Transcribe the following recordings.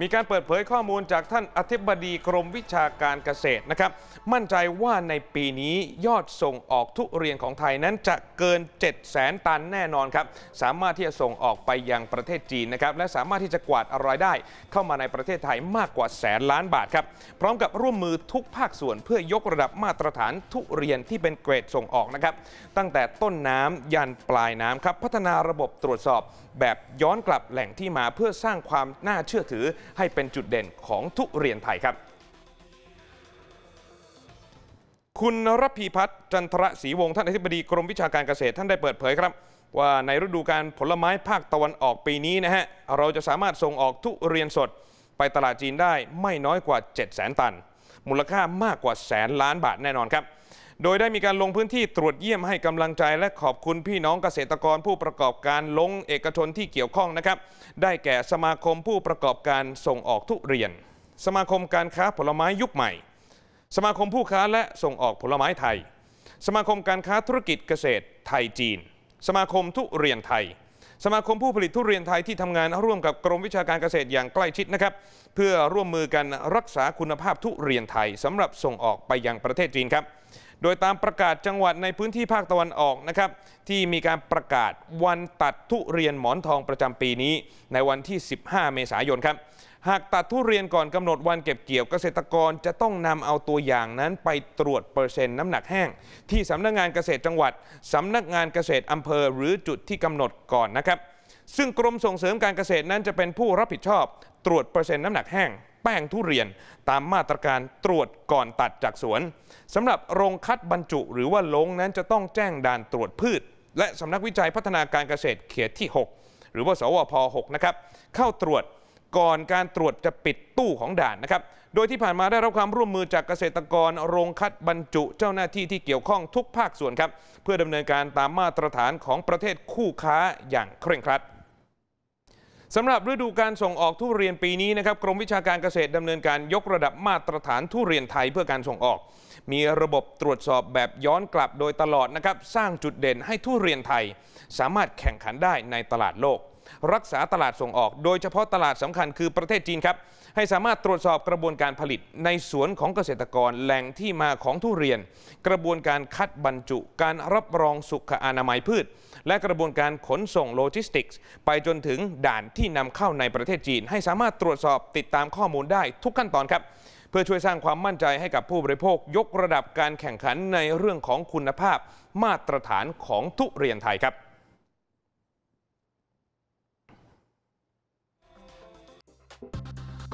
มีการเปิดเผยข้อมูลจากท่านอธิบดีกรมวิชาการเกษตรนะครับ มั่นใจว่าในปีนี้ยอดส่งออกทุเรียนของไทยนั้นจะเกิน7 0 0แสนตันแน่นอนครับ สามารถที่จะส่งออกไปยังประเทศจีนนะครับ และสามารถที่จะกวาดอร่อยได้ เข้ามาในประเทศไทยมากกว่าแสนล้านบาทครับ พร้อมกับร่วมมือทุกภาคส่วนเพื่อยกระดับมาตรฐานทุเรียนที่เป็นเกรดส่งออกนะครับ ตั้งแต่ต้นน้ำยันปลายน้ำครับ พัฒนาระบบตรวจสอบ แบบย้อนกลับแหล่งที่มาเพื่อสร้างความน่าเชื่อถือให้เป็นจุดเด่นของทุเรียนไทยครับ คุณรพีพัฒน์จันทรศรีวงศ์ท่านอธิบดีกรมวิชาการเกษตรท่านได้เปิดเผยครับ ว่าในฤดูการผลไม้ภาคตะวันออกปีนี้นะฮะ เราจะสามารถส่งออกทุเรียนสดไปตลาดจีนได้ไม่น้อยกว่า 7 0 0 0 0 0 ตัน มูลค่ามากกว่าแสนล้านบาทแน่นอนครับโดยได้มีการลงพื้นที่ตรวจเยี่ยมให้กำลังใจและขอบคุณพี่น้องเกษตรกร ผู้ประกอบการลงเอกชนที่เกี่ยวข้องนะครับ ได้แก่สมาคมผู้ประกอบการส่งออกทุเรียน สมาคมการค้าผลไม้ยุคใหม่ สมาคมผู้ค้าและส่งออกผลไม้ไทย สมาคมการค้าธุรกิจเกษตรไทยจีน สมาคมทุเรียนไทย สมาคมผู้ผลิตทุเรียนไทยที่ทำงานร่วมกับกรมวิชาการเกษตรอย่างใกล้ชิดนะครับ เพื่อร่วมมือกันรักษาคุณภาพทุเรียนไทยสำหรับส่งออกไปยังประเทศจีนครับโดยตามประกาศจังหวัดในพื้นที่ภาคตะวันออกนะครับที่มีการประกาศวันตัดทุเรียนหมอนทองประจำปีนี้ในวันที่ 15 เมษายนครับหากตัดทุเรียนก่อนกำหนดวันเก็บเกี่ยวเกษตรกรจะต้องนำเอาตัวอย่างนั้นไปตรวจเปอร์เซ็นต์น้ำหนักแห้ง ที่สำนักงงานเกษตรจังหวัดสำนักงานเกษตรอำเภอหรือจุดที่กำหนดก่อนนะครับซึ่งกรมส่งเสริมการเกษตรนั้นจะเป็นผู้รับผิดชอบ ตรวจเปอร์เซ็นต์น้ำหนักแห้งแป้งทุเรียนตามมาตรการตรวจก่อนตัดจากสวนสำหรับโรงคัดบรรจุ หรือว่าลงนั้นจะต้องแจ้งด่านตรวจพืช และสำนักวิจัยพัฒนาการเกษตรเขตที่ 6 หรือว่าสวพ6นะครับเข้าตรวจก่อนการตรวจจะปิดตู้ของด่านนะครับโดยที่ผ่านมาได้รับความร่วมมือจากเกษตรกรโรงคัดบรรจุ เจ้าหน้าที่ที่เกี่ยวข้องทุกภาคส่วนครับเพื่อดำเนินการตามมาตรฐานของประเทศคู่ค้าอย่างเคร่งครัดสำหรับฤดูการส่งออกทุเรียนปีนี้นะครับกรมวิชาการเกษตรดำเนินการยกระดับมาตรฐานทุเรียนไทยเพื่อการส่งออก มีระบบตรวจสอบแบบย้อนกลับโดยตลอดนะครับสร้างจุดเด่นให้ทุเรียนไทยสามารถแข่งขันได้ในตลาดโลกรักษาตลาดส่งออกโดยเฉพาะตลาดสำคัญคือประเทศจีนครับ ให้สามารถตรวจสอบกระบวนการผลิตในสวนของเกษตรกรแหล่งที่มาของทุเรียน กระบวนการคัดบรรจุ การรับรองสุขอนามัยพืช และกระบวนการขนส่งโลจิสติกส์ไปจนถึงด่านที่นำเข้าในประเทศจีน ให้สามารถตรวจสอบติดตามข้อมูลได้ทุกขั้นตอนครับ เพื่อช่วยสร้างความมั่นใจให้กับผู้บริโภค ยกระดับการแข่งขันในเรื่องของคุณภาพ มาตรฐานของทุเรียนไทยครับ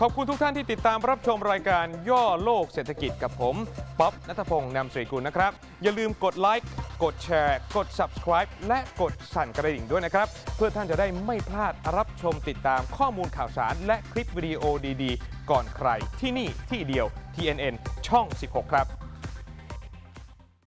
ขอบคุณทุกท่านที่ติดตามรับชมรายการย่อโลกเศรษฐกิจกับผม ป๊อบนัทพงศ์นำสริกุลนะครับ อย่าลืมกดไลค์กดแชร์กด subscribe และกดสั่นกระดิ่งด้วยนะครับ เพื่อท่านจะได้ไม่พลาดรับชมติดตามข้อมูลข่าวสาร และคลิปวิดีโอดีๆ ก่อนใครที่นี่ที่เดียว TNN ช่อง 16 ครับ